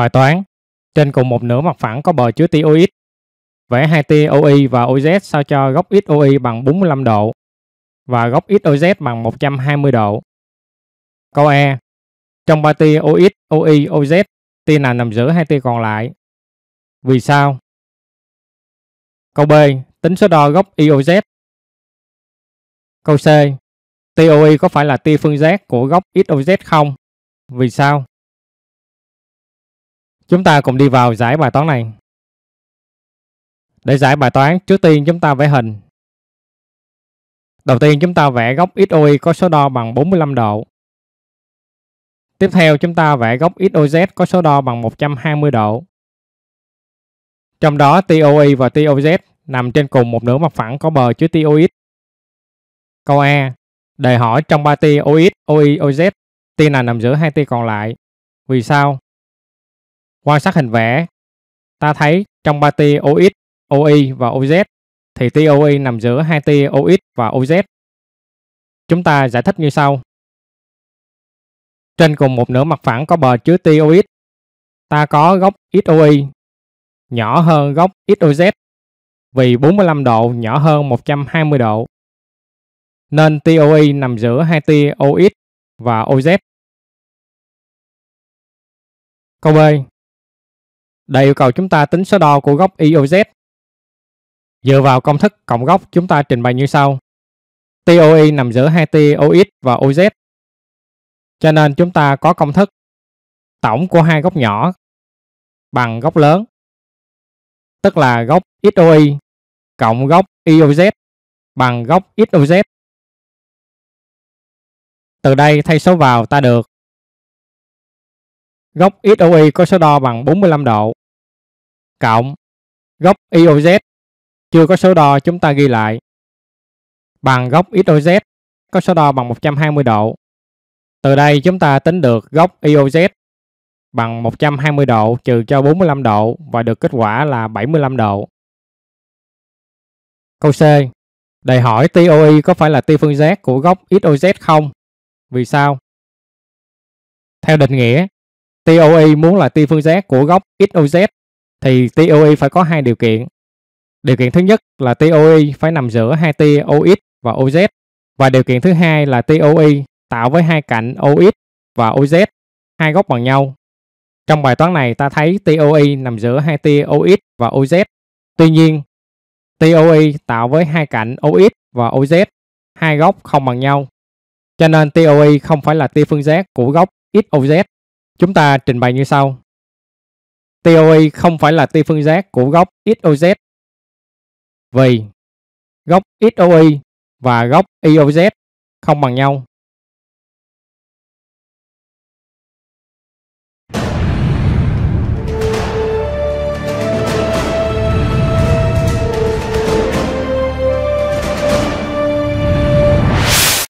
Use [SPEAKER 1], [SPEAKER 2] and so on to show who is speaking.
[SPEAKER 1] Bài toán Trên cùng một nửa mặt phẳng có bờ chứa tia OX. Vẽ hai tia OI và OZ sao cho góc XOI bằng 45 độ và góc XOZ bằng 120 độ. Câu E Trong ba tia OX,
[SPEAKER 2] OI, OZ, tia nào nằm giữa hai tia còn lại? Vì sao? Câu B Tính số đo góc IOZ Câu C TOI có phải là tia phương giác của góc XOZ không? Vì sao? Chúng ta cùng đi vào giải bài toán này.
[SPEAKER 1] Để giải bài toán, trước tiên chúng ta vẽ hình. Đầu tiên chúng ta vẽ góc XOY có số đo bằng 45 độ. Tiếp theo chúng ta vẽ góc XOZ có số đo bằng 120 độ. Trong đó TOI và TOZ nằm trên cùng một nửa mặt phẳng có bờ chứa TOX. Câu A. Đề hỏi trong 3 TOX, OI, OZ, T nào nằm giữa hai tia còn lại. Vì sao? Qua sát hình vẽ, ta thấy trong ba tia OX, OI và OZ thì tia OI nằm giữa hai tia OX và OZ. Chúng ta giải thích như sau. Trên cùng một nửa mặt phẳng có bờ chứa
[SPEAKER 2] tia OX, ta có góc XOI nhỏ hơn góc XOZ vì 45 độ nhỏ hơn 120 độ. Nên tia OI nằm giữa hai tia OX và OZ. Câu B. Đây yêu cầu chúng ta tính số đo của góc IOZ Dựa vào công thức cộng góc chúng ta trình bày như sau. TOI nằm giữa hai tia OX và OZ. Cho nên chúng ta có công thức tổng của hai góc nhỏ bằng góc lớn. Tức là góc XOI cộng góc IOZ bằng góc XOZ. Từ đây thay số vào ta được. Góc XOI có số đo bằng 45 độ cộng góc ioz
[SPEAKER 1] chưa có số đo chúng ta ghi lại bằng góc ioz có số đo bằng 120 độ. Từ đây chúng ta tính được góc ioz bằng 120 độ trừ cho 45 độ và được kết quả là 75 độ. Câu C. Đề hỏi TOI có phải là tia phân giác của
[SPEAKER 2] góc XOZ không? Vì sao? Theo định nghĩa,
[SPEAKER 1] TOI muốn là tia phân giác của góc XOZ thì TOE phải có hai điều kiện. Điều kiện thứ nhất là TOE phải nằm giữa hai tia OX và OZ và điều kiện thứ hai là TOE tạo với hai cạnh OX và OZ hai góc bằng nhau. Trong bài toán này ta thấy TOE nằm giữa hai tia OX và OZ. Tuy nhiên, TOE tạo với hai cạnh OX và OZ hai góc không bằng nhau. Cho nên TOE không phải là tia phương giác của góc XOZ. Chúng ta trình bày như sau. TOE không phải là tia phân giác của góc XOZ.
[SPEAKER 2] Vì góc XOE và góc IOZ không bằng nhau.